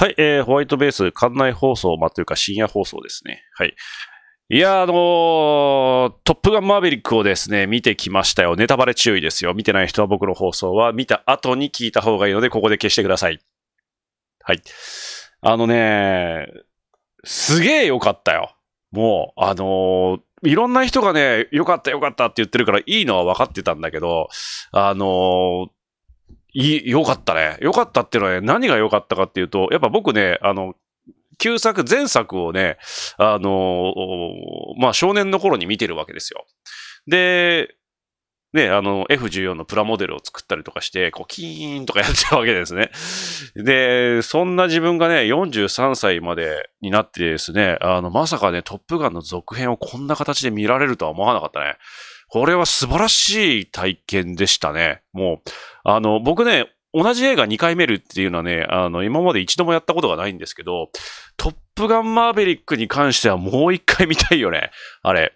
はい、えー、ホワイトベース、館内放送、まあ、というか深夜放送ですね。はい。いやあのー、トップガンマーヴェリックをですね、見てきましたよ。ネタバレ注意ですよ。見てない人は僕の放送は見た後に聞いた方がいいので、ここで消してください。はい。あのね、すげえ良かったよ。もう、あのー、いろんな人がね、良かった良かったって言ってるからいいのは分かってたんだけど、あのー、いい、良かったね。良かったっていうのはね、何が良かったかっていうと、やっぱ僕ね、あの、旧作、前作をね、あのまあ、少年の頃に見てるわけですよ。で、ね、あの、F14 のプラモデルを作ったりとかして、こう、キーンとかやってるわけですね。で、そんな自分がね、43歳までになってですね、あの、まさかね、トップガンの続編をこんな形で見られるとは思わなかったね。これは素晴らしい体験でしたね。もう、あの、僕ね、同じ映画2回見るっていうのはね、あの、今まで一度もやったことがないんですけど、トップガンマーベリックに関してはもう一回見たいよね。あれ。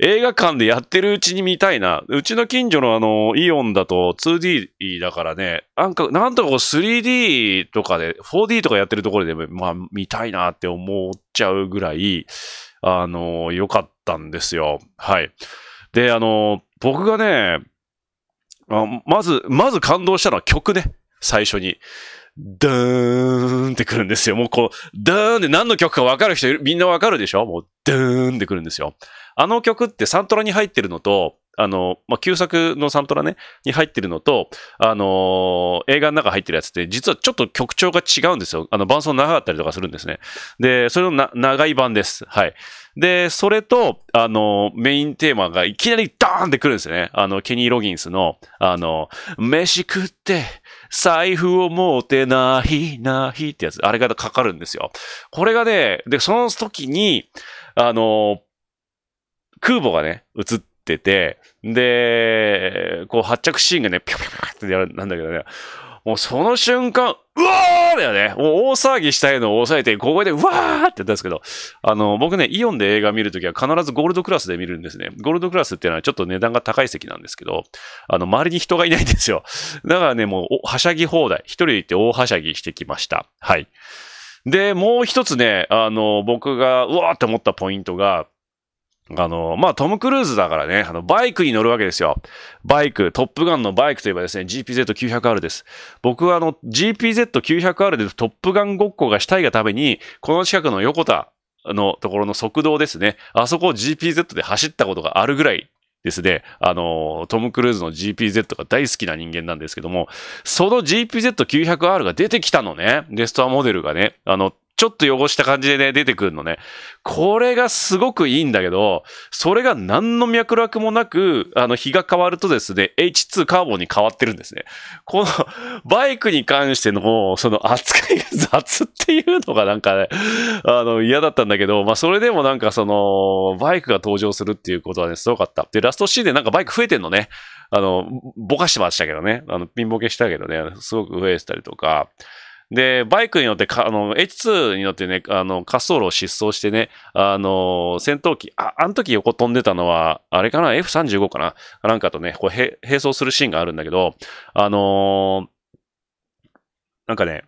映画館でやってるうちに見たいな。うちの近所のあの、イオンだと 2D だからね、なんか、なんとかこう 3D とかで、4D とかやってるところで、まあ、見たいなって思っちゃうぐらい、あの、良かったんですよ。はい。で、あの、僕がね、まず、まず感動したのは曲ね。最初に。ダーンってくるんですよ。もうこう、ダーンって何の曲かわかる人いる、みんなわかるでしょもう、ダーンってくるんですよ。あの曲ってサントラに入ってるのと、あの、まあ、旧作のサントラね、に入ってるのと、あのー、映画の中入ってるやつって、実はちょっと曲調が違うんですよ。あの、伴奏長かったりとかするんですね。で、それのな長い版です。はい。で、それと、あの、メインテーマがいきなりダーンってくるんですよね。あの、ケニー・ロギンスの、あの、飯食って、財布を持てない、ないってやつ、あれがかかるんですよ。これがね、で、その時に、あの、空母がね、映って、てで、こう発着シーンがね、ピョピョピョってやる、なんだけどね、もうその瞬間、うわーだよね。もう大騒ぎしたいのを抑えて、ここでうわーって言ったんですけど、あの、僕ね、イオンで映画見るときは必ずゴールドクラスで見るんですね。ゴールドクラスっていうのはちょっと値段が高い席なんですけど、あの、周りに人がいないんですよ。だからね、もう、はしゃぎ放題。一人で行って大はしゃぎしてきました。はい。で、もう一つね、あの、僕が、うわーって思ったポイントが、あの、まあ、トム・クルーズだからね、あの、バイクに乗るわけですよ。バイク、トップガンのバイクといえばですね、GPZ900R です。僕はあの、GPZ900R でトップガンごっこがしたいがために、この近くの横田のところの速道ですね、あそこを GPZ で走ったことがあるぐらいですね、あの、トム・クルーズの GPZ が大好きな人間なんですけども、その GPZ900R が出てきたのね、レストアモデルがね、あの、ちょっと汚した感じでね、出てくるのね。これがすごくいいんだけど、それが何の脈絡もなく、あの、日が変わるとですね、H2 カーボンに変わってるんですね。この、バイクに関しての、その扱いが雑っていうのがなんかね、あの、嫌だったんだけど、まあ、それでもなんかその、バイクが登場するっていうことはね、すごかった。で、ラストシーンでなんかバイク増えてんのね。あの、ぼかしてましたけどね。あの、ピンボケしたけどね、すごく増えてたりとか、で、バイクに乗ってか、あの、H2 に乗ってね、あの、滑走路を疾走してね、あの、戦闘機、あ、あの時横飛んでたのは、あれかな ?F35 かななんかとね、こう、並走するシーンがあるんだけど、あのー、なんかね、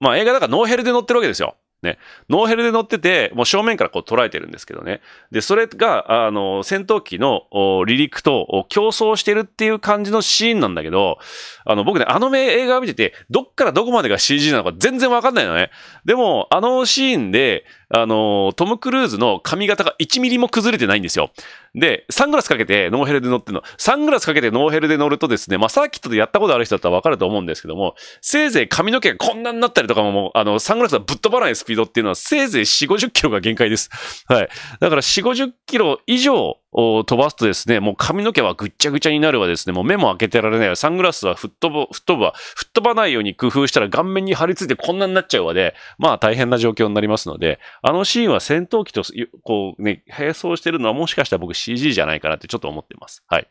まあ映画だからノーヘルで乗ってるわけですよ。ね。ノーヘルで乗ってて、もう正面からこう捉えてるんですけどね。で、それが、あの、戦闘機の離陸と競争してるっていう感じのシーンなんだけど、あの、僕ね、あの映画を見てて、どっからどこまでが CG なのか全然わかんないのね。でも、あのシーンで、あの、トム・クルーズの髪型が1ミリも崩れてないんですよ。で、サングラスかけてノーヘルで乗っての、サングラスかけてノーヘルで乗るとですね、まあサーキットでやったことある人だったらわかると思うんですけども、せいぜい髪の毛がこんなになったりとかも、もう、あの、サングラスがぶっ飛ばないスピードっていうのは、せいぜい4、50キロが限界です。はい。だから4、50キロ以上、を飛ばすとですね、もう髪の毛はぐっちゃぐちゃになるわですね、もう目も開けてられないわ、サングラスは吹っ飛ば、吹っ飛ば、吹っ飛ばないように工夫したら顔面に張り付いてこんなになっちゃうわで、まあ大変な状況になりますので、あのシーンは戦闘機と、こうね、並走してるのはもしかしたら僕 CG じゃないかなってちょっと思ってます。はい。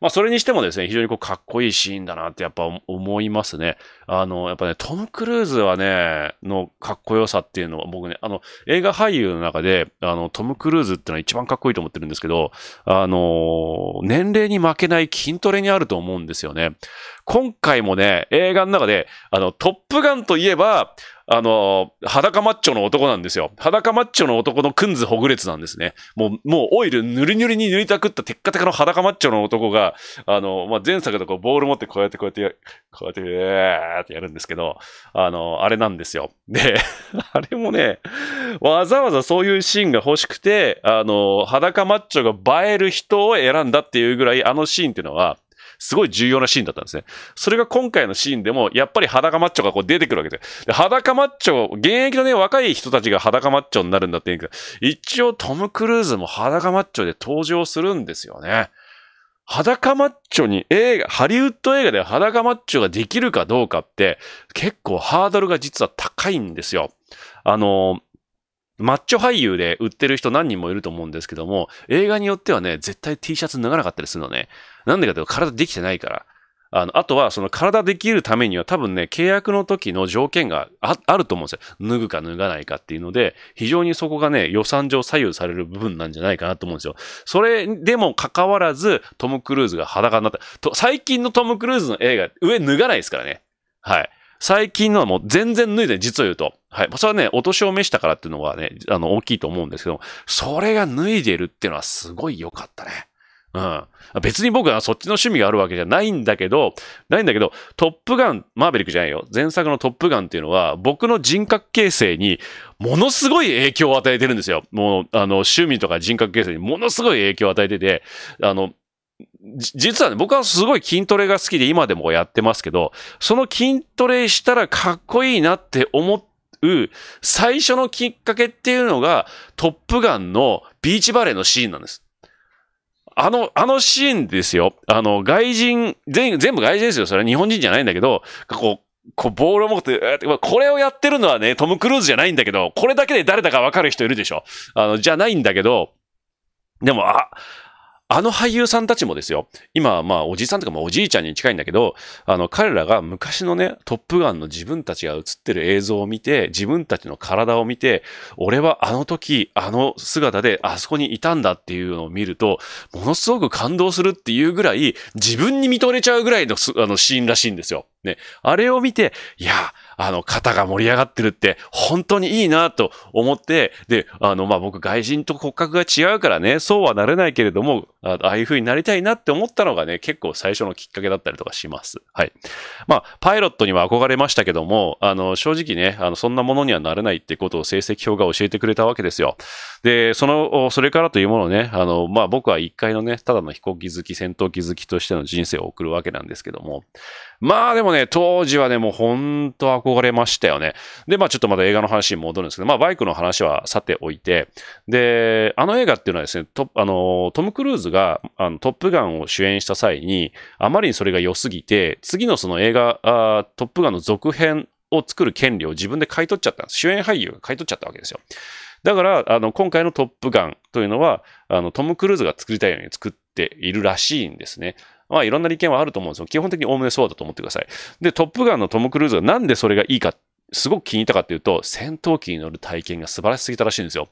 まあ、それにしてもですね、非常にこう、かっこいいシーンだなってやっぱ思いますね。あの、やっぱね、トム・クルーズはね、のかっこよさっていうのは僕ね、あの、映画俳優の中で、あの、トム・クルーズってのは一番かっこいいと思ってるんですけど、あの、年齢に負けない筋トレにあると思うんですよね。今回もね、映画の中で、あの、トップガンといえば、あの、裸マッチョの男なんですよ。裸マッチョの男のくんずほぐれつなんですね。もう、もうオイルぬりぬりに塗りたくったテッカテカの裸マッチョの男が、あの、まあ、前作とうボール持ってこうやってこうやってこうやって、えーってやるんですけど、あの、あれなんですよ。で、あれもね、わざわざそういうシーンが欲しくて、あの、裸マッチョが映える人を選んだっていうぐらい、あのシーンっていうのは、すごい重要なシーンだったんですね。それが今回のシーンでも、やっぱり裸マッチョがこう出てくるわけで裸マッチョ、現役のね、若い人たちが裸マッチョになるんだって言うけど、一応トム・クルーズも裸マッチョで登場するんですよね。裸マッチョに映画、ハリウッド映画で裸マッチョができるかどうかって、結構ハードルが実は高いんですよ。あの、マッチョ俳優で売ってる人何人もいると思うんですけども、映画によってはね、絶対 T シャツ脱がなかったりするのね。なんでかというと体できてないから。あの、あとは、その体できるためには多分ね、契約の時の条件があると思うんですよ。脱ぐか脱がないかっていうので、非常にそこがね、予算上左右される部分なんじゃないかなと思うんですよ。それでもかかわらず、トム・クルーズが裸になった。と最近のトム・クルーズの映画、上脱がないですからね。はい。最近のはもう全然脱いで、実を言うと。はい。それはね、お年を召したからっていうのはね、あの、大きいと思うんですけど、それが脱いでるっていうのはすごい良かったね。うん。別に僕はそっちの趣味があるわけじゃないんだけど、ないんだけど、トップガン、マーベリックじゃないよ。前作のトップガンっていうのは、僕の人格形成にものすごい影響を与えてるんですよ。もう、あの、趣味とか人格形成にものすごい影響を与えてて、あの、実はね、僕はすごい筋トレが好きで今でもやってますけど、その筋トレしたらかっこいいなって思う最初のきっかけっていうのが、トップガンのビーチバレーのシーンなんです。あの、あのシーンですよ。あの、外人、全全部外人ですよ。それは日本人じゃないんだけど、こう、こうボールを持って、これをやってるのはね、トム・クルーズじゃないんだけど、これだけで誰だかわかる人いるでしょ。あの、じゃないんだけど、でも、あ、あの俳優さんたちもですよ、今、まあ、おじいさんとかもおじいちゃんに近いんだけど、あの、彼らが昔のね、トップガンの自分たちが映ってる映像を見て、自分たちの体を見て、俺はあの時、あの姿であそこにいたんだっていうのを見ると、ものすごく感動するっていうぐらい、自分に見とれちゃうぐらいのあのシーンらしいんですよ。ね。あれを見て、いや、あの、肩が盛り上がってるって、本当にいいなと思って、で、あの、ま僕、外人と骨格が違うからね、そうはなれないけれども、ああいう風になりたいなって思ったのがね、結構最初のきっかけだったりとかします。はい。まあ、パイロットには憧れましたけども、あの、正直ね、あの、そんなものにはなれないってことを成績表が教えてくれたわけですよ。で、その、それからというものね、あの、まあ、僕は一回のね、ただの飛行機好き、戦闘機好きとしての人生を送るわけなんですけども、まあでもね、当時はね、もうほんと憧れましたよね。で、まあちょっとまた映画の話に戻るんですけど、まあバイクの話はさておいて、で、あの映画っていうのはですね、トあのトム・クルーズがあのトップガンを主演した際に、あまりにそれが良すぎて、次のその映画、あトップガンの続編を作る権利を自分で買い取っちゃったんです。主演俳優が買い取っちゃったわけですよ。だから、あの、今回のトップガンというのは、あの、トム・クルーズが作りたいように作っているらしいんですね。まあいろんな利権はあると思うんですよ。基本的におおむねそうだと思ってください。で、トップガンのトム・クルーズがなんでそれがいいか、すごく気に入ったかっていうと、戦闘機に乗る体験が素晴らしすぎたらしいんですよ。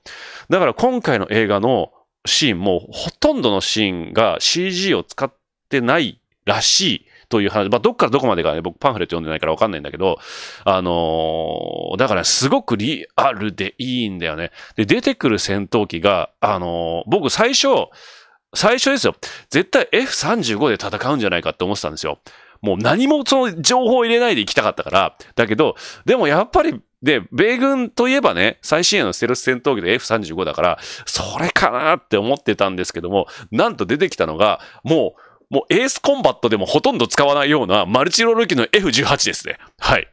だから今回の映画のシーンも、ほとんどのシーンが CG を使ってないらしい。という話、まあ、どっからどこまでがね、僕パンフレット読んでないからわかんないんだけど、あのー、だから、ね、すごくリアルでいいんだよね。で、出てくる戦闘機が、あのー、僕最初、最初ですよ。絶対 F35 で戦うんじゃないかって思ってたんですよ。もう何もその情報を入れないで行きたかったから。だけど、でもやっぱり、で、米軍といえばね、最新鋭のステルス戦闘機で F35 だから、それかなって思ってたんですけども、なんと出てきたのが、もう、もうエースコンバットでもほとんど使わないようなマルチロール機の F18 ですね。はい。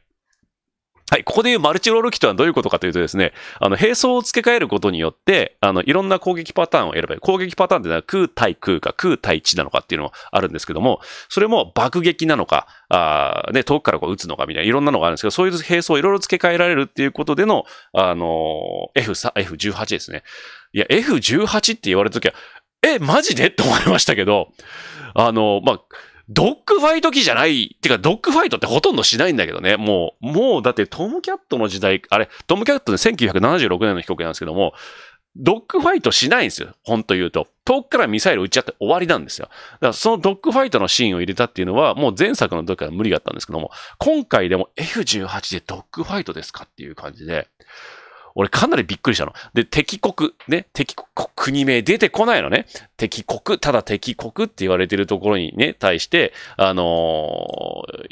はい、ここでいうマルチロール機とはどういうことかというとですね、あの、並走を付け替えることによって、あの、いろんな攻撃パターンを選べる。攻撃パターンってのは空対空か空対地なのかっていうのもあるんですけども、それも爆撃なのか、あね、遠くからこう撃つのかみたいな、いろんなのがあるんですけど、そういう並走をいろいろ付け替えられるっていうことでの、あの F3、F18 ですね。いや、F18 って言われたときは、え、マジでって思いましたけど、あのまあ、ドッグファイト機じゃない。ってか、ドッグファイトってほとんどしないんだけどね。もう、もう、だってトムキャットの時代、あれ、トムキャットで1976年の飛行機なんですけども、ドッグファイトしないんですよ。ほんと言うと。遠くからミサイル撃っちゃって終わりなんですよ。だからそのドッグファイトのシーンを入れたっていうのは、もう前作の時から無理だったんですけども、今回でも F18 でドッグファイトですかっていう感じで、俺かなりびっくりしたの。で、敵国、ね、敵国、国名出てこないのね。敵国、ただ敵国って言われてるところにね、対して、あの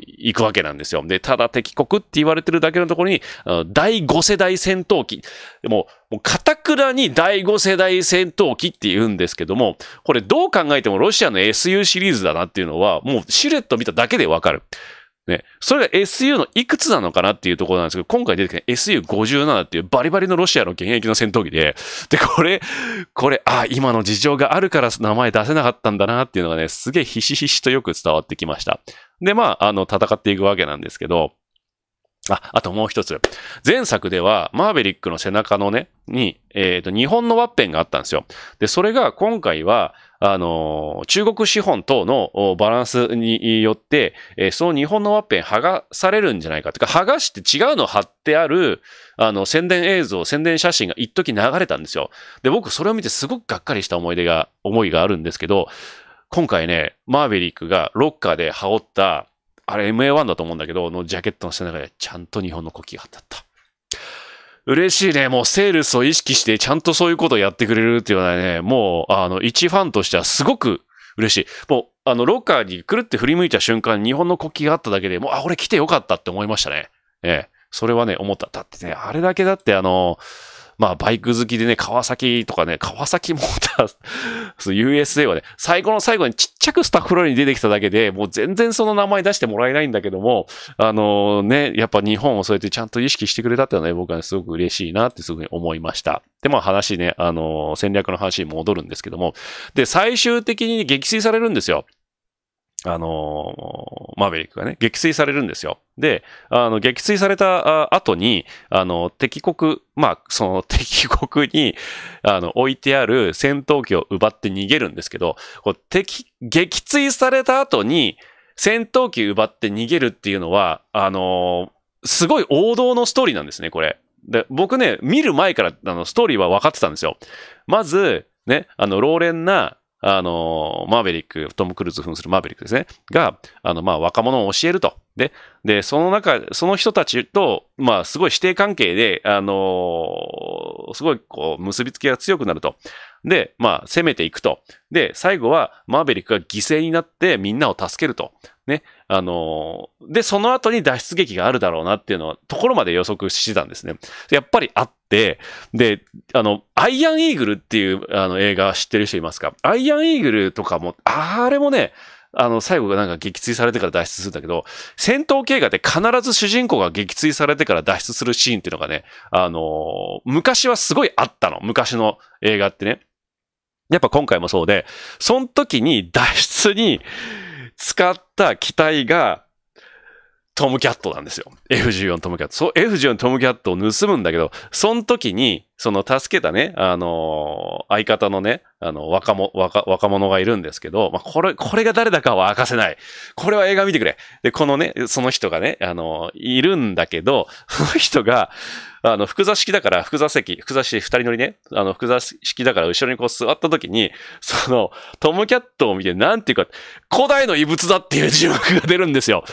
ー、行くわけなんですよ。で、ただ敵国って言われてるだけのところに、第5世代戦闘機。も、う、かたくらに第5世代戦闘機って言うんですけども、これどう考えてもロシアの SU シリーズだなっていうのは、もうシルエット見ただけでわかる。ね、それが SU のいくつなのかなっていうところなんですけど、今回出てきた SU57 っていうバリバリのロシアの現役の戦闘機で、で、これ、これ、あ、今の事情があるから名前出せなかったんだなっていうのがね、すげえひしひしとよく伝わってきました。で、まあ、あの、戦っていくわけなんですけど、あ、あともう一つ。前作では、マーベリックの背中のね、に、えっ、ー、と、日本のワッペンがあったんですよ。で、それが今回は、あの、中国資本等のバランスによって、えその日本のワッペン剥がされるんじゃないか。とか、剥がして違うの貼ってある、あの、宣伝映像、宣伝写真が一時流れたんですよ。で、僕それを見てすごくがっかりした思い出が、思いがあるんですけど、今回ね、マーベリックがロッカーで羽織った、あれ MA1 だと思うんだけど、のジャケットの背中でちゃんと日本の国旗が貼ってあった。嬉しいね。もうセールスを意識してちゃんとそういうことをやってくれるっていうのはね、もう、あの、一ファンとしてはすごく嬉しい。もう、あの、ロッカーにくるって振り向いた瞬間、日本の国旗があっただけで、もう、あ、俺来てよかったって思いましたね。ええ。それはね、思った。だってね、あれだけだって、あの、まあ、バイク好きでね、川崎とかね、川崎も USA はね、最後の最後にちっちゃくスタッフロールに出てきただけで、もう全然その名前出してもらえないんだけども、あのね、やっぱ日本をそうやってちゃんと意識してくれたっていうのはね、僕は、ね、すごく嬉しいなってすごい思いました。で、まあ話ね、あの戦略の話に戻るんですけども、で、最終的に撃墜されるんですよ。あのー、マーヴェリックがね、撃墜されるんですよ。で、あの、撃墜された後に、あの、敵国、まあ、その 敵国に、あの、置いてある戦闘機を奪って逃げるんですけど、こう敵、撃墜された後に、戦闘機奪って逃げるっていうのは、あのー、すごい王道のストーリーなんですね、これ。で、僕ね、見る前から、あの、ストーリーは分かってたんですよ。まず、ね、あの、老練な、あの、マーベリック、トム・クルーズ扮するマーベリックですね、が、あの、まあ、若者を教えると。で、で、その中、その人たちと、まあ、すごい師弟関係で、あのすごい、こう、結びつきが強くなると。で、まあ、攻めていくと。で、最後は、マーベリックが犠牲になってみんなを助けると。ね。あのー、で、その後に脱出劇があるだろうなっていうのは、ところまで予測してたんですね。やっぱりあって、で、あの、アイアンイーグルっていうあの映画知ってる人いますかアイアンイーグルとかも、あれもね、あの、最後がなんか撃墜されてから脱出するんだけど、戦闘経画で必ず主人公が撃墜されてから脱出するシーンっていうのがね、あのー、昔はすごいあったの。昔の映画ってね。やっぱ今回もそうで、その時に脱出に使った機体がトムキャットなんですよ。F14 トムキャット。F14 トムキャットを盗むんだけど、その時に、その助けたね、あのー、相方のね、あの、若者、若者がいるんですけど、まあ、これ、これが誰だかは明かせない。これは映画見てくれ。で、このね、その人がね、あのー、いるんだけど、その人が、あの、複座式だから、複座席、複座式二人乗りね、あの、複座式だから後ろにこう座った時に、その、トムキャットを見て、なんていうか、古代の異物だっていう字幕が出るんですよ。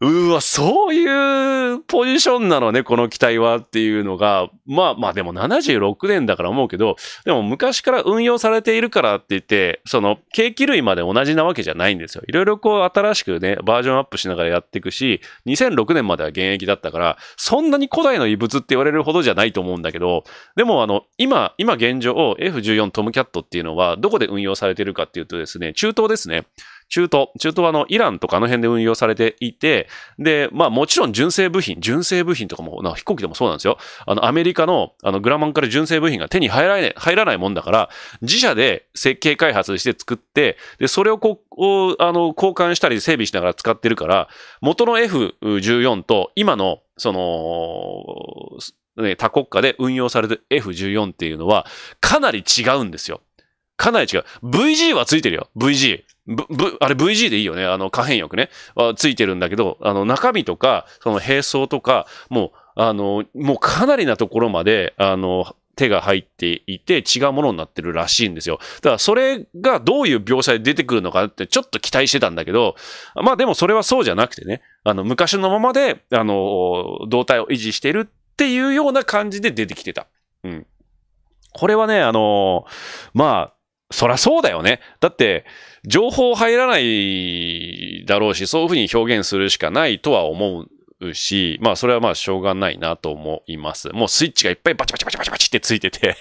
うわ、そういうポジションなのね、この機体はっていうのが、まあまあでも76年だから思うけど、でも昔から運用されているからって言って、その、ケーキ類まで同じなわけじゃないんですよ。いろいろこう新しくね、バージョンアップしながらやっていくし、2006年までは現役だったから、そんなに古代の異物って言われるほどじゃないと思うんだけど、でもあの、今、今現状、F14 トムキャットっていうのは、どこで運用されてるかっていうとですね、中東ですね。中東。中東はあの、イランとかあの辺で運用されていて、で、まあもちろん純正部品、純正部品とかも、な飛行機でもそうなんですよ。あの、アメリカの、あの、グラマンから純正部品が手に入らない、入らないもんだから、自社で設計開発して作って、で、それをこう、あの、交換したり整備しながら使ってるから、元の F14 と今のその、ね、多国家で運用される F14 っていうのは、かなり違うんですよ。かなり違う。VG はついてるよ。VG。v あれ VG でいいよね。あの、可変翼ね。はついてるんだけど、あの、中身とか、その並走とか、もう、あの、もうかなりなところまで、あの、手が入っていて違うものになってるらしいんですよ。だからそれがどういう描写で出てくるのかってちょっと期待してたんだけど、まあでもそれはそうじゃなくてね、あの、昔のままで、あの、胴体を維持してるっていうような感じで出てきてた。うん。これはね、あの、まあ、そらそうだよね。だって、情報入らないだろうし、そういうふうに表現するしかないとは思うし、まあ、それはまあ、しょうがないなと思います。もうスイッチがいっぱいバチバチバチバチバチってついてて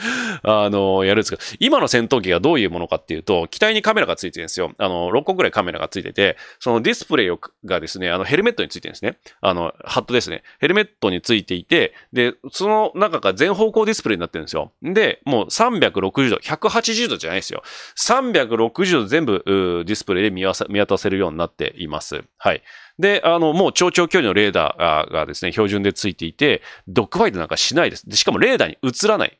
あの、やるんですけど、今の戦闘機がどういうものかっていうと、機体にカメラがついてるんですよ。あの、6個ぐらいカメラがついてて、そのディスプレイがですね、あの、ヘルメットについてるんですね。あの、ハットですね。ヘルメットについていて、で、その中が全方向ディスプレイになってるんですよ。で、もう360度、180度じゃないですよ。360度全部ディスプレイで見渡せるようになっています。はい。で、あの、もう超長距離のレーダーがですね、標準でついていて、ドッグファイトなんかしないです。で、しかもレーダーに映らない。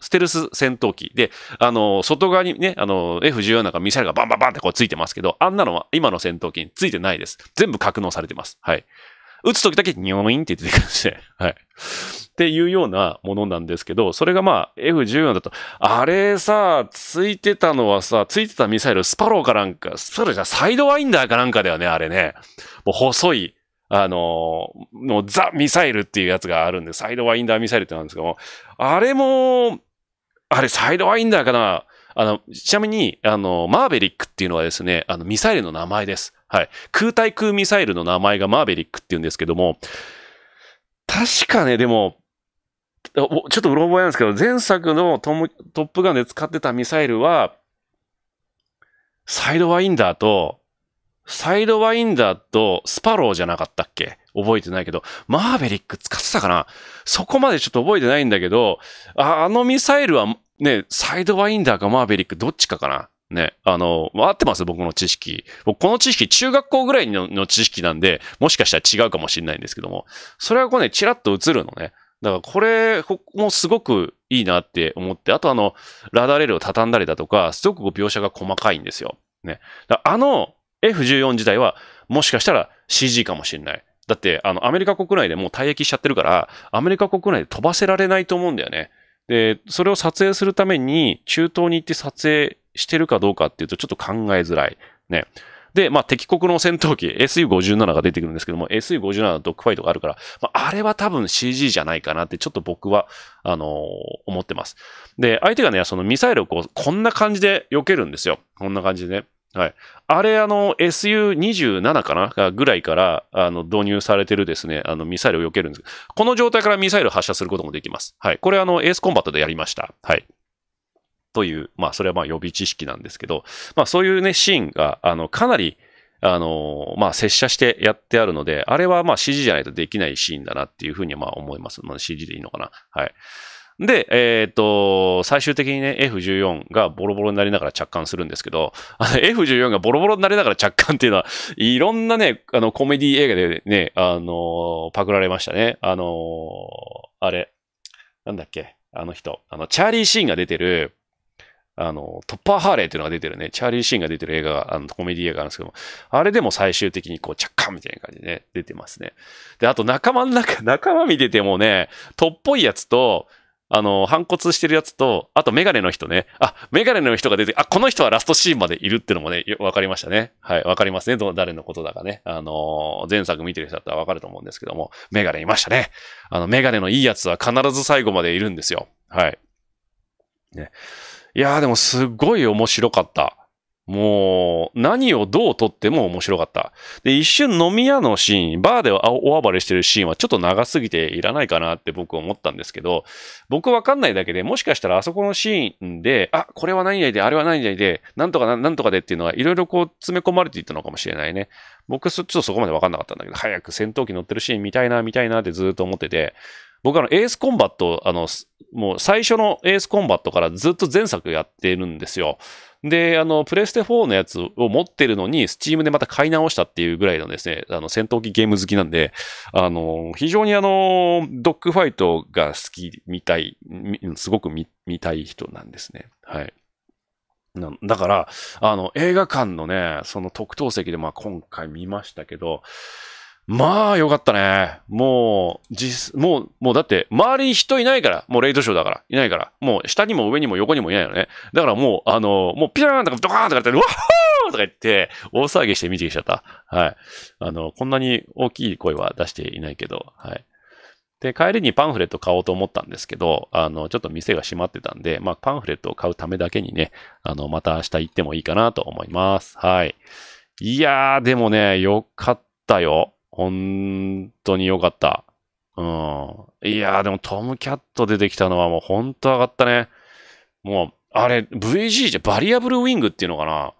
ステルス戦闘機で、あの、外側にね、あの、F14 なんかミサイルがバンバンバンってこうついてますけど、あんなのは今の戦闘機についてないです。全部格納されてます。はい。撃つ時だけニョーインって出てくるんですね。はい。っていうようなものなんですけど、それがまあ F14 だと、あれさ、ついてたのはさ、ついてたミサイル、スパローかなんか、スパローじゃサイドワインダーかなんかだよね、あれね。もう細い、あののザ・ミサイルっていうやつがあるんで、サイドワインダーミサイルってなんですけども、あれも、あれ、サイドワインダーかなあの、ちなみに、あの、マーベリックっていうのはですね、あの、ミサイルの名前です。はい。空対空ミサイルの名前がマーベリックっていうんですけども、確かね、でも、ちょっとうろ覚えなんですけど、前作のトトップガンで使ってたミサイルは、サイドワインダーと、サイドワインダーとスパローじゃなかったっけ覚えてないけど、マーベリック使ってたかなそこまでちょっと覚えてないんだけど、ああのミサイルはね、サイドワインダーかマーベリックどっちかかなね、あの、合ってます僕の知識。僕この知識、中学校ぐらいの知識なんで、もしかしたら違うかもしれないんですけども、それはこうね、チラッと映るのね。だからこれ、ここもすごくいいなって思って、あとあの、ラダーレールを畳んだりだとか、すごく描写が細かいんですよ。ね。あの、F14 自体はもしかしたら CG かもしれない。だって、あの、アメリカ国内でもう退役しちゃってるから、アメリカ国内で飛ばせられないと思うんだよね。で、それを撮影するために中東に行って撮影してるかどうかっていうとちょっと考えづらい。ね。で、まあ、敵国の戦闘機 SU-57 が出てくるんですけども、SU-57 ドッグファイトがあるから、まあ、あれは多分 CG じゃないかなってちょっと僕は、あのー、思ってます。で、相手がね、そのミサイルをこう、こんな感じで避けるんですよ。こんな感じでね。はい。あれ、あの、SU-27 かなぐらいから、あの、導入されてるですね、あの、ミサイルを避けるんですこの状態からミサイル発射することもできます。はい。これ、あの、エースコンバットでやりました。はい。という、まあ、それはまあ、予備知識なんですけど、まあ、そういうね、シーンが、あの、かなり、あの、まあ、接写してやってあるので、あれはまあ、指示じゃないとできないシーンだなっていうふうにまあ、思います。まあ、指示でいいのかな。はい。で、えっ、ー、と、最終的にね、F14 がボロボロになりながら着艦するんですけど、F14 がボロボロになりながら着艦っていうのは、いろんなね、あの、コメディ映画でね、あの、パクられましたね。あの、あれ、なんだっけ、あの人、あの、チャーリー・シーンが出てる、あの、トッパー・ハーレーっていうのが出てるね、チャーリー・シーンが出てる映画が、あの、コメディ映画なんですけども、あれでも最終的にこう、着火みたいな感じでね、出てますね。で、あと仲間の中、仲間見ててもね、とっぽいやつと、あの、反骨してるやつと、あとメガネの人ね。あ、メガネの人が出て、あ、この人はラストシーンまでいるってのもね、わかりましたね。はい、わかりますね。ど、誰のことだかね。あの、前作見てる人だったらわかると思うんですけども、メガネいましたね。あの、メガネのいいやつは必ず最後までいるんですよ。はい。ね。いやーでもすっごい面白かった。もう、何をどう撮っても面白かった。で、一瞬飲み屋のシーン、バーで大暴れしてるシーンはちょっと長すぎていらないかなって僕思ったんですけど、僕わかんないだけで、もしかしたらあそこのシーンで、あ、これは何々で、あれは何々で、なんとかなんとかでっていうのは、いろいろこう詰め込まれていったのかもしれないね。僕、ちょっとそこまでわかんなかったんだけど、早く戦闘機乗ってるシーン見たいな、見たいなってずっと思ってて、僕あのエースコンバット、あの、もう最初のエースコンバットからずっと前作やってるんですよ。で、あの、プレステ4のやつを持ってるのに、スチームでまた買い直したっていうぐらいのですね、あの、戦闘機ゲーム好きなんで、あの、非常にあの、ドッグファイトが好き、みたい、すごく見、見たい人なんですね。はい。だから、あの、映画館のね、その特等席で、まあ今回見ましたけど、まあ、よかったね。もう、実、もう、もうだって、周りに人いないから、もうレイトショーだから、いないから、もう下にも上にも横にもいないのね。だからもう、あの、もうピターンとかドカーンとかやって、わっほーとか言って、大騒ぎして見てきちゃった。はい。あの、こんなに大きい声は出していないけど、はい。で、帰りにパンフレット買おうと思ったんですけど、あの、ちょっと店が閉まってたんで、まあ、パンフレットを買うためだけにね、あの、また明日行ってもいいかなと思います。はい。いやー、でもね、よかったよ。本当に良かった。うん。いやー、でもトムキャット出てきたのはもう本当上がったね。もう、あれ、VG じゃバリアブルウィングっていうのかな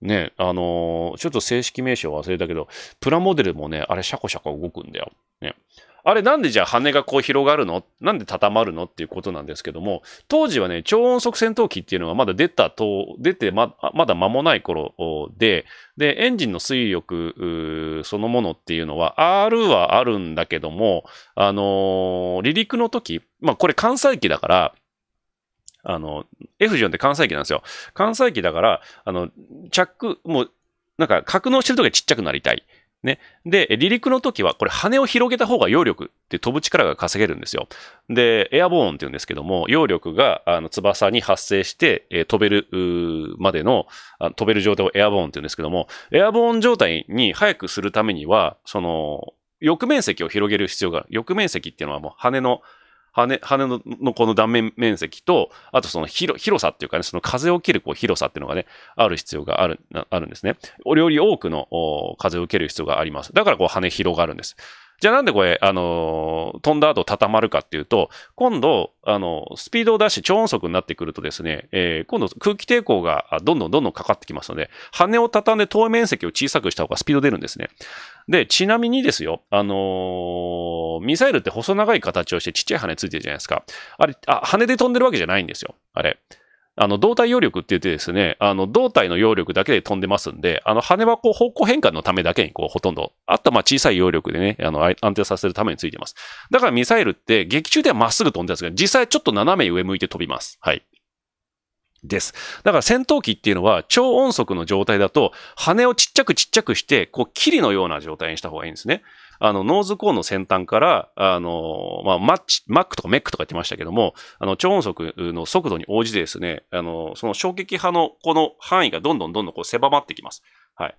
ね、あのー、ちょっと正式名称忘れたけど、プラモデルもね、あれシャコシャコ動くんだよ。ね。あれなんでじゃあ羽がこう広がるのなんで畳まるのっていうことなんですけども、当時はね、超音速戦闘機っていうのがまだ出たと、出てままだ間もない頃で、で、エンジンの水力そのものっていうのは R はあるんだけども、あのー、離陸の時、まあこれ関西機だから、あの、F14 って関西機なんですよ。関西機だから、あの、チャック、もう、なんか格納してる時はちっちゃくなりたい。ね。で、離陸の時は、これ羽を広げた方が揚力って飛ぶ力が稼げるんですよ。で、エアボーンって言うんですけども、揚力があの翼に発生して、えー、飛べるまでのあ、飛べる状態をエアボーンって言うんですけども、エアボーン状態に早くするためには、その、翼面積を広げる必要がある。翼面積っていうのはもう羽の羽、羽ののこの断面面積と、あとその広広さっていうかね、その風を切るこう広さっていうのがね、ある必要がある、あるんですね。より多くの風を受ける必要があります。だからこう羽広がるんです。じゃあなんでこれ、あの、飛んだ後畳まるかっていうと、今度、あの、スピードを出して超音速になってくるとですね、えー、今度空気抵抗がどんどんどんどんかかってきますので、羽を畳んで透面積を小さくした方がスピード出るんですね。で、ちなみにですよ、あのー、ミサイルって細長い形をしてちっちゃい羽ついてるじゃないですか。あれ、あ、羽で飛んでるわけじゃないんですよ。あれ。あの、胴体揚力って言ってですね、あの、胴体の揚力だけで飛んでますんで、あの、羽はこう方向変換のためだけにこうほとんど、あとはまあ小さい揚力でね、あの、安定させるためについてます。だからミサイルって劇中ではまっすぐ飛んでますけど、実際ちょっと斜め上向いて飛びます。はい。です。だから戦闘機っていうのは超音速の状態だと、羽をちっちゃくちっちゃくして、こう、霧のような状態にした方がいいんですね。あの、ノーズコーンの先端から、あの、まあ、マッチ、マックとかメックとか言ってましたけども、あの、超音速の速度に応じてですね、あの、その衝撃波のこの範囲がどんどんどんどんこう狭まってきます。はい。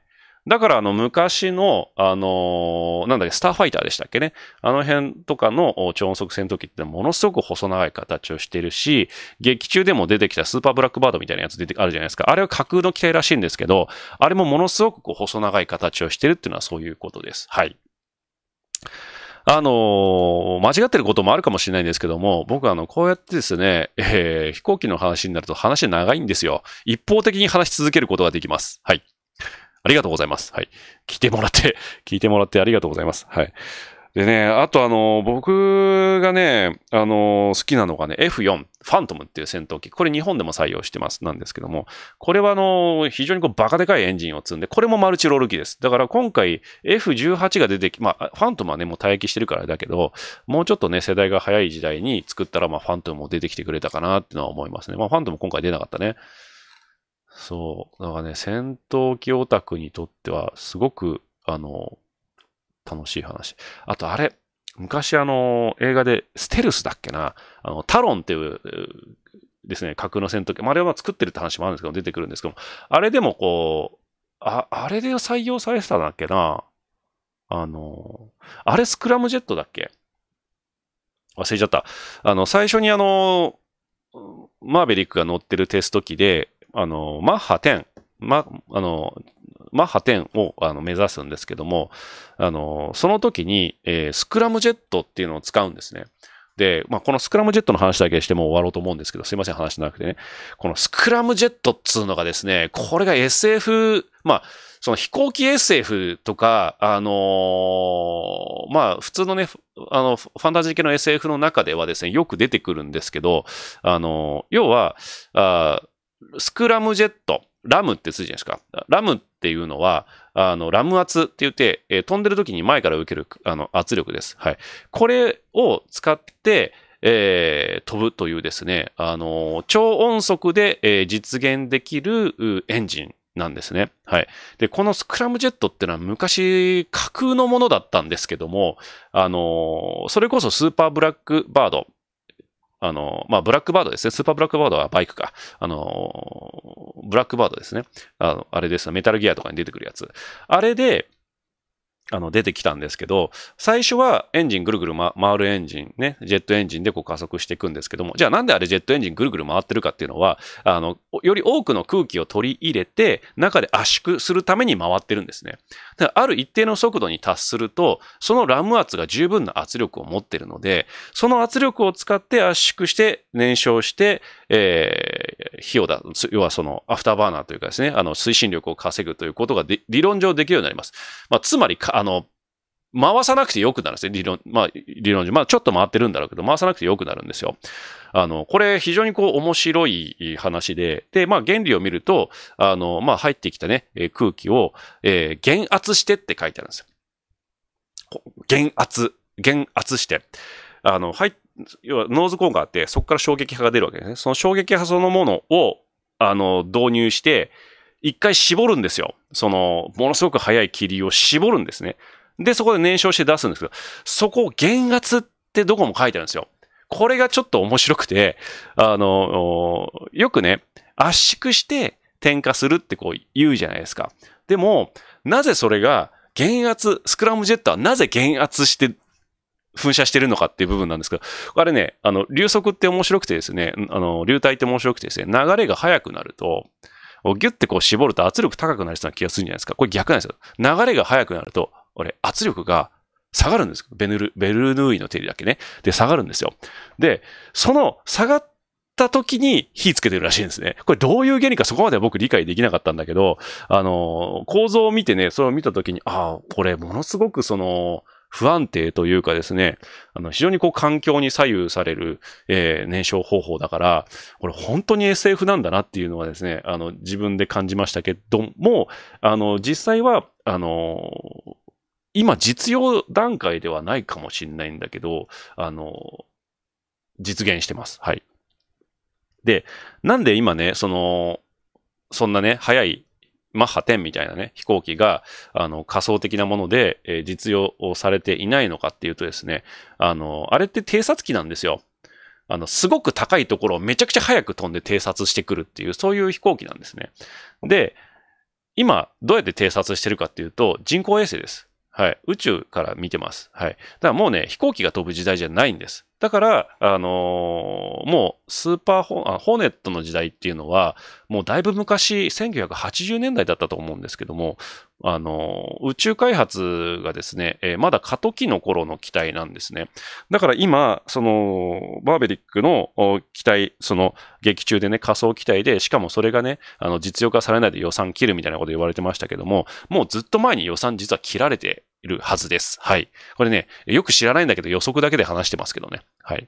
だから、あの、昔の、あのなんだっけ、スターファイターでしたっけね。あの辺とかの超音速戦闘機ってものすごく細長い形をしてるし、劇中でも出てきたスーパーブラックバードみたいなやつ出てあるじゃないですか。あれは架空の機体らしいんですけど、あれもものすごくこう細長い形をしてるっていうのはそういうことです。はい。あの間違ってることもあるかもしれないんですけども、僕はあの、こうやってですね、えー、飛行機の話になると話長いんですよ。一方的に話し続けることができます。はい。ありがとうございます。はい。聞いてもらって、聞いてもらってありがとうございます。はい。でね、あとあの、僕がね、あの、好きなのがね、F4、ファントムっていう戦闘機。これ日本でも採用してます、なんですけども、これはあの、非常にこうバカでかいエンジンを積んで、これもマルチロール機です。だから今回 F18 が出てき、まあ、ファントムはね、もう退役してるからだけど、もうちょっとね、世代が早い時代に作ったら、まあ、ファントムも出てきてくれたかなってのは思いますね。まあ、ファントム今回出なかったね。そう。だからね、戦闘機オタクにとっては、すごく、あの、楽しい話。あとあれ、昔あの、映画でステルスだっけな、あの、タロンっていうですね、架空の戦闘機、まあ、あれは作ってるって話もあるんですけど、出てくるんですけども、あれでもこう、あ、あれで採用されてたんだっけなあの、あれスクラムジェットだっけ忘れちゃった。あの、最初にあの、マーベリックが乗ってるテスト機で、あの、マッハ10、ま、あの、マッハ10をあの目指すんですけども、あの、その時に、えー、スクラムジェットっていうのを使うんですね。で、まあ、このスクラムジェットの話だけしても終わろうと思うんですけど、すいません、話なくてね。このスクラムジェットっつうのがですね、これが SF、まあ、その飛行機 SF とか、あのー、まあ、普通のね、あの、ファンタジー系の SF の中ではですね、よく出てくるんですけど、あのー、要は、あスクラムジェット。ラムってついじゃないですか。ラムっていうのは、あの、ラム圧って言って、えー、飛んでる時に前から受ける、あの、圧力です。はい。これを使って、えー、飛ぶというですね、あの、超音速で、えー、実現できるエンジンなんですね。はい。で、このスクラムジェットってのは昔架空のものだったんですけども、あの、それこそスーパーブラックバード、あの、まあ、ブラックバードですね。スーパーブラックバードはバイクか。あの、ブラックバードですね。あの、あれです。メタルギアとかに出てくるやつ。あれで、あの出てきたんですけど、最初はエンジンぐるぐる、ま、回るエンジンね、ジェットエンジンでこう加速していくんですけども、じゃあなんであれジェットエンジンぐるぐる回ってるかっていうのは、あの、より多くの空気を取り入れて、中で圧縮するために回ってるんですね。だからある一定の速度に達すると、そのラム圧が十分な圧力を持ってるので、その圧力を使って圧縮して燃焼して、え費用だ、要はそのアフターバーナーというかですね、あの推進力を稼ぐということが理論上できるようになります。まあ、つまりあの、回さなくてよくなるんですね、理論、まあ、理論上。まあ、ちょっと回ってるんだろうけど、回さなくてよくなるんですよ。あの、これ非常にこう面白い話で、で、まあ、原理を見ると、あの、まあ、入ってきたね、空気を、えー、減圧してって書いてあるんですよ。減圧、減圧して。あの、入って要はノーズコーンがあって、そこから衝撃波が出るわけですね。その衝撃波そのものを、あの、導入して、一回絞るんですよ。その、ものすごく速い霧を絞るんですね。で、そこで燃焼して出すんですけど、そこを減圧ってどこも書いてあるんですよ。これがちょっと面白くて、あの、よくね、圧縮して点火するってこう言うじゃないですか。でも、なぜそれが減圧、スクラムジェットはなぜ減圧して噴射してるのかっていう部分なんですけど、あれね、あの、流速って面白くてですね、あの、流体って面白くてですね、流れが速くなると、ギュッてこう絞ると圧力高くなりそうな気がするんじゃないですか。これ逆なんですよ。流れが速くなると、俺、圧力が下がるんですベヌル、ベルヌーイの定理だっけね。で、下がるんですよ。で、その下がった時に火つけてるらしいんですね。これどういう原理かそこまでは僕理解できなかったんだけど、あの、構造を見てね、それを見た時に、ああ、これものすごくその、不安定というかですね、あの、非常にこう環境に左右される、えー、燃焼方法だから、これ本当に SF なんだなっていうのはですね、あの、自分で感じましたけども、あの、実際は、あのー、今実用段階ではないかもしれないんだけど、あの実現してます。はい。で、なんで今ね、その、そんなね、早いマッハ10みたいなね、飛行機が、あの、仮想的なもので、えー、実用されていないのかっていうとですね、あの、あれって偵察機なんですよ。あの、すごく高いところをめちゃくちゃ早く飛んで偵察してくるっていう、そういう飛行機なんですね。で、今、どうやって偵察してるかっていうと、人工衛星です。はい。宇宙から見てます。はい。だからもうね、飛行機が飛ぶ時代じゃないんです。だから、あのー、もうスーパーホあホーネットの時代っていうのは、もうだいぶ昔、1980年代だったと思うんですけども、あのー、宇宙開発がですね、えー、まだ過渡期の頃の機体なんですね。だから今、その、バーベリックの機体、その、劇中でね、仮想機体で、しかもそれがね、あの、実用化されないで予算切るみたいなこと言われてましたけども、もうずっと前に予算実は切られているはずです。はい。これね、よく知らないんだけど予測だけで話してますけどね。はい。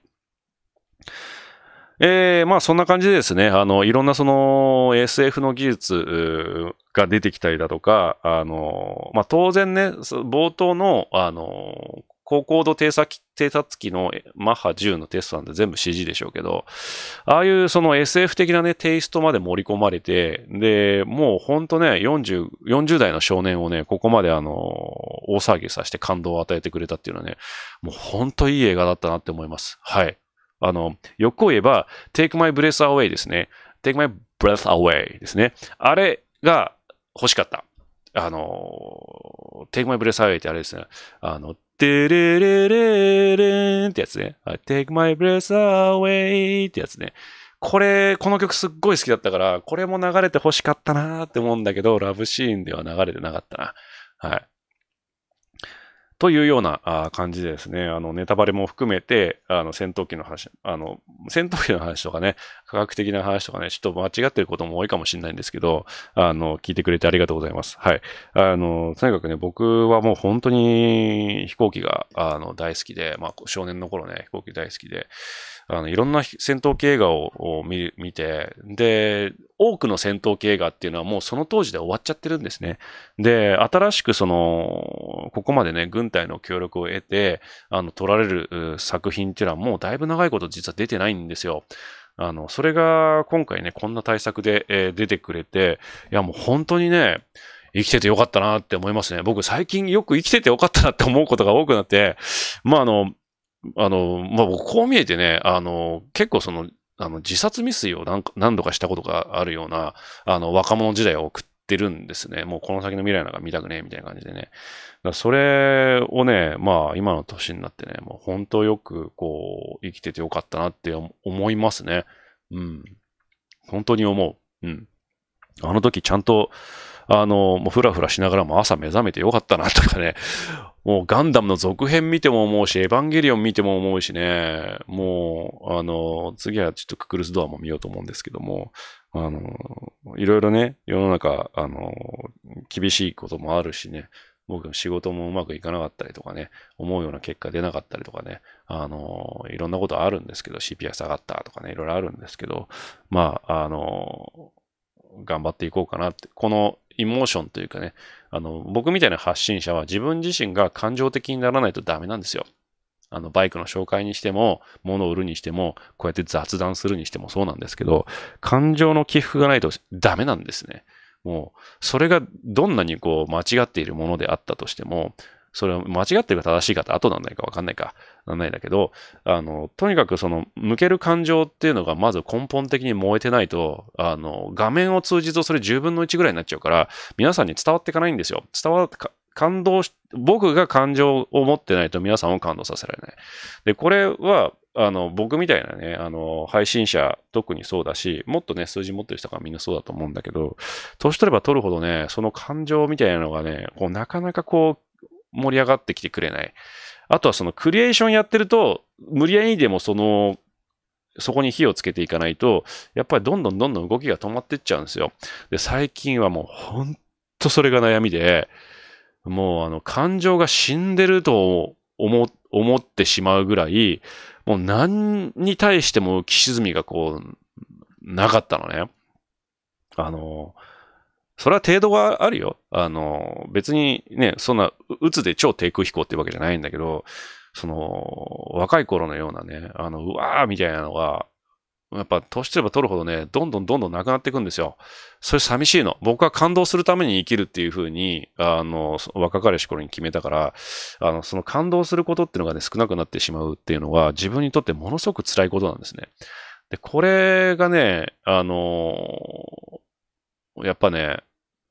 えー、まあそんな感じでですね、あの、いろんなその SF の技術が出てきたりだとか、あの、まあ当然ね、冒頭の、あの、高高度偵察偵察機のマッハ10のテストなんで全部 CG でしょうけど、ああいうその SF 的なね、テイストまで盛り込まれて、で、もうほんとね、40、40代の少年をね、ここまであの、大騒ぎさせて感動を与えてくれたっていうのはね、もうほんといい映画だったなって思います。はい。あの、よく言えば、Take My Breath Away ですね。Take My Breath Away ですね。あれが欲しかった。あの、Take My Breath Away ってあれですね。あの、てレレレーンってやつね。I take my breath away ってやつね。これ、この曲すっごい好きだったから、これも流れて欲しかったなーって思うんだけど、ラブシーンでは流れてなかったな。はい。というような感じでですね、あの、ネタバレも含めて、あの、戦闘機の話、あの、戦闘機の話とかね、科学的な話とかね、ちょっと間違ってることも多いかもしれないんですけど、あの、聞いてくれてありがとうございます。はい。あの、とにかくね、僕はもう本当に飛行機が、あの、大好きで、まあ、少年の頃ね、飛行機大好きで、あの、いろんな戦闘系映画を見見て、で、多くの戦闘系映画っていうのはもうその当時で終わっちゃってるんですね。で、新しくその、ここまでね、軍隊の協力を得て、あの、撮られる作品っていうのはもうだいぶ長いこと実は出てないんですよ。あの、それが今回ね、こんな対策で、えー、出てくれて、いやもう本当にね、生きててよかったなって思いますね。僕最近よく生きててよかったなって思うことが多くなって、まああの、あの、まあ、僕こう見えてね、あの、結構その、あの、自殺未遂を何何度かしたことがあるような、あの、若者時代を送ってるんですね。もうこの先の未来なんか見たくねえ、みたいな感じでね。それをね、まあ、今の年になってね、もう本当よく、こう、生きててよかったなって思いますね。うん。本当に思う。うん。あの時ちゃんと、あの、もうふらふらしながらも朝目覚めてよかったなとかね、もうガンダムの続編見ても思うし、エヴァンゲリオン見ても思うしね、もう、あの、次はちょっとククルスドアも見ようと思うんですけども、あの、いろいろね、世の中、あの、厳しいこともあるしね、僕の仕事もうまくいかなかったりとかね、思うような結果出なかったりとかね、あの、いろんなことあるんですけど、CPI 下がったとかね、いろいろあるんですけど、まあ、あの、頑張っていこうかなって、このイモーションというかね、あの、僕みたいな発信者は自分自身が感情的にならないとダメなんですよ。あの、バイクの紹介にしても、物を売るにしても、こうやって雑談するにしてもそうなんですけど、感情の起伏がないとダメなんですね。もう、それがどんなにこう間違っているものであったとしても、それは間違ってるか正しいかって後なんないか分かんないか、なんないんだけど、あの、とにかくその、向ける感情っていうのがまず根本的に燃えてないと、あの、画面を通じとそれ10分の1ぐらいになっちゃうから、皆さんに伝わっていかないんですよ。伝わって、感動し、僕が感情を持ってないと皆さんを感動させられない。で、これは、あの、僕みたいなね、あの、配信者、特にそうだし、もっとね、数字持ってる人がみんなそうだと思うんだけど、年取れば取るほどね、その感情みたいなのがね、こう、なかなかこう、盛り上がってきてくれない。あとはそのクリエーションやってると、無理やりにでもその、そこに火をつけていかないと、やっぱりどんどんどんどん動きが止まってっちゃうんですよ。で、最近はもうほんとそれが悩みで、もうあの感情が死んでると思思ってしまうぐらい、もう何に対しても浮き沈みがこう、なかったのね。あのそれは程度があるよ。あの、別にね、そんな、うつで超低空飛行ってわけじゃないんだけど、その、若い頃のようなね、あの、うわーみたいなのが、やっぱ年取れば取るほどね、どんどんどんどんなくなっていくんですよ。それ寂しいの。僕は感動するために生きるっていうふうに、あの、若かりし頃に決めたから、あの、その感動することっていうのがね、少なくなってしまうっていうのは、自分にとってものすごく辛いことなんですね。で、これがね、あの、やっぱね、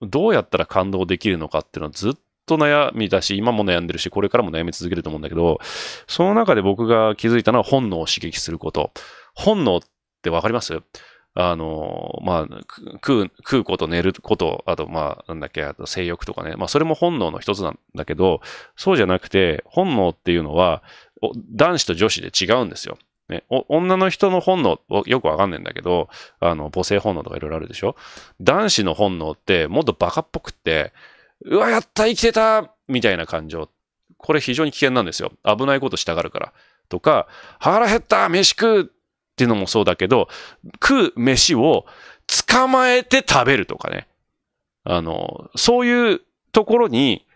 どうやったら感動できるのかっていうのはずっと悩みだし、今も悩んでるし、これからも悩み続けると思うんだけど、その中で僕が気づいたのは本能を刺激すること。本能ってわかりますあの、まあ、食う、食うこと、寝ること、あと、まあ、なんだっけ、あと性欲とかね。まあ、それも本能の一つなんだけど、そうじゃなくて、本能っていうのは、男子と女子で違うんですよ。ね、女の人の本能、よくわかんないんだけど、あの、母性本能とかいろいろあるでしょ男子の本能って、もっとバカっぽくって、うわ、やった生きてたみたいな感情。これ非常に危険なんですよ。危ないことしたがるから。とか、腹減った飯食うっていうのもそうだけど、食う飯を捕まえて食べるとかね。あの、そういうところに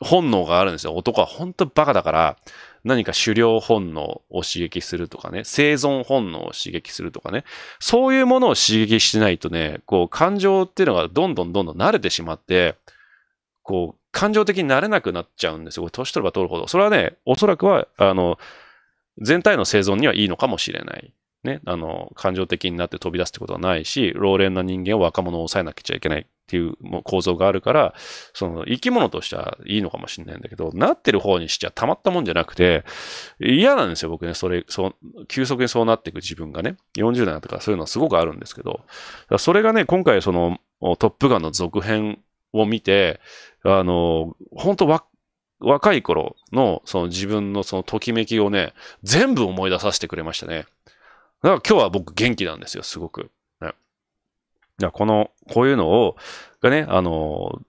本能があるんですよ。男は本当バカだから、何か狩猟本能を刺激するとかね、生存本能を刺激するとかね、そういうものを刺激してないとね、こう、感情っていうのがどんどんどんどん慣れてしまって、こう、感情的になれなくなっちゃうんですよ。年取れば取るほど。それはね、おそらくは、あの、全体の生存にはいいのかもしれない。ね、あの、感情的になって飛び出すってことはないし、老練な人間を若者を抑えなきゃいけないっていう構造があるから、その、生き物としてはいいのかもしれないんだけど、なってる方にしちゃたまったもんじゃなくて、嫌なんですよ、僕ね、それ、そう、急速にそうなっていく自分がね、40代とかそういうのはすごくあるんですけど、それがね、今回その、トップガンの続編を見て、あの、本当わ若い頃のその自分のそのときめきをね、全部思い出させてくれましたね。だから今日は僕元気なんですよ、すごく。ね、だこの、こういうのを、がね、あの、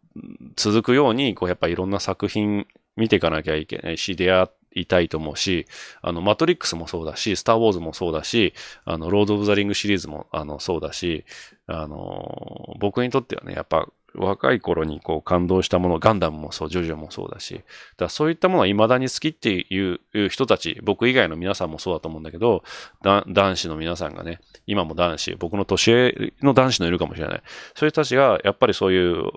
続くように、こうやっぱいろんな作品見ていかなきゃいけないし、出会いたいと思うし、あの、マトリックスもそうだし、スター・ウォーズもそうだし、あの、ロード・オブ・ザ・リングシリーズも、あの、そうだし、あの、僕にとってはね、やっぱ、若い頃にこう感動したもの、ガンダムもそう、ジョジョもそうだし、だそういったものは未だに好きっていう人たち、僕以外の皆さんもそうだと思うんだけど、男子の皆さんがね、今も男子、僕の年上の男子のいるかもしれない。そういう人たちが、やっぱりそういう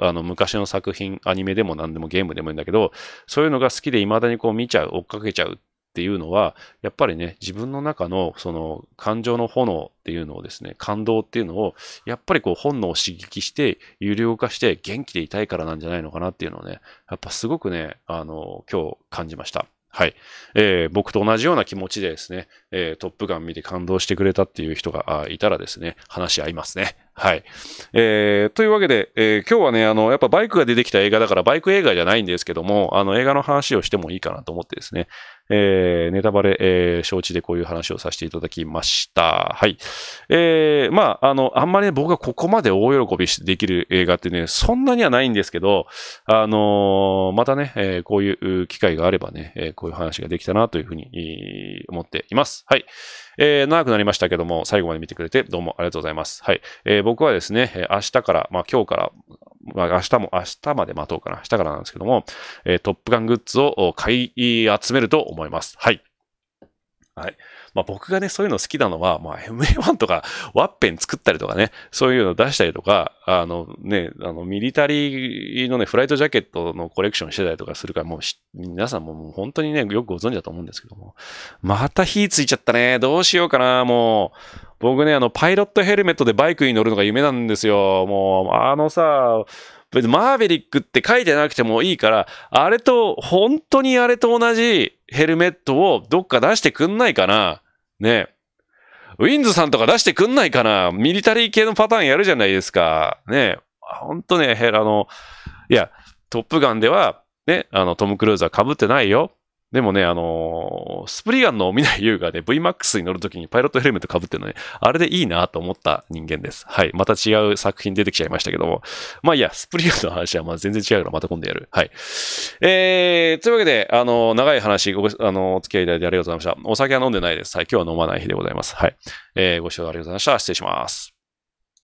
あの、昔の作品、アニメでも何でもゲームでもいいんだけど、そういうのが好きで未だにこう見ちゃう、追っかけちゃうっていうのは、やっぱりね、自分の中のその感情の炎っていうのをですね、感動っていうのを、やっぱりこう本能を刺激して、有料化して元気でいたいからなんじゃないのかなっていうのをね、やっぱすごくね、あの、今日感じました。はい。えー、僕と同じような気持ちでですね、えー、トップガン見て感動してくれたっていう人がいたらですね、話し合いますね。はい。えー、というわけで、えー、今日はね、あの、やっぱバイクが出てきた映画だからバイク映画じゃないんですけども、あの、映画の話をしてもいいかなと思ってですね、えー、ネタバレ、えー、承知でこういう話をさせていただきました。はい。えー、まあ、あの、あんまり、ね、僕がここまで大喜びできる映画ってね、そんなにはないんですけど、あのー、またね、えー、こういう機会があればね、えー、こういう話ができたなというふうに思っています。はい。えー、長くなりましたけども、最後まで見てくれてどうもありがとうございます。はい。えー、僕はですね、明日から、まあ今日から、まあ、明日も、明日まで待とうかな。明日からなんですけども、えー、トップガングッズを買い集めると思います。はい。はい。まあ、僕がね、そういうの好きなのは、まあ、MA1 とか、ワッペン作ったりとかね、そういうの出したりとか、あのね、あの、ミリタリーのね、フライトジャケットのコレクションしてたりとかするから、もう皆さんももう本当にね、よくご存知だと思うんですけども。また火ついちゃったね。どうしようかな、もう。僕ね、あの、パイロットヘルメットでバイクに乗るのが夢なんですよ。もう、あのさ、別にマーベリックって書いてなくてもいいから、あれと、本当にあれと同じヘルメットをどっか出してくんないかなね。ウィンズさんとか出してくんないかなミリタリー系のパターンやるじゃないですか。ね。ほんとね、あの、いや、トップガンでは、ね、あの、トム・クルーズは被ってないよ。でもね、あのー、スプリガンのい優がね、VMAX に乗るときにパイロットヘルメット被ってるのね、あれでいいなと思った人間です。はい。また違う作品出てきちゃいましたけども。まあいいや、スプリガンの話はまあ全然違うからまた今度やる。はい。えー、というわけで、あのー、長い話、ご、あのー、お付き合いいただいてありがとうございました。お酒は飲んでないです。はい。今日は飲まない日でございます。はい。えー、ご視聴ありがとうございました。失礼します。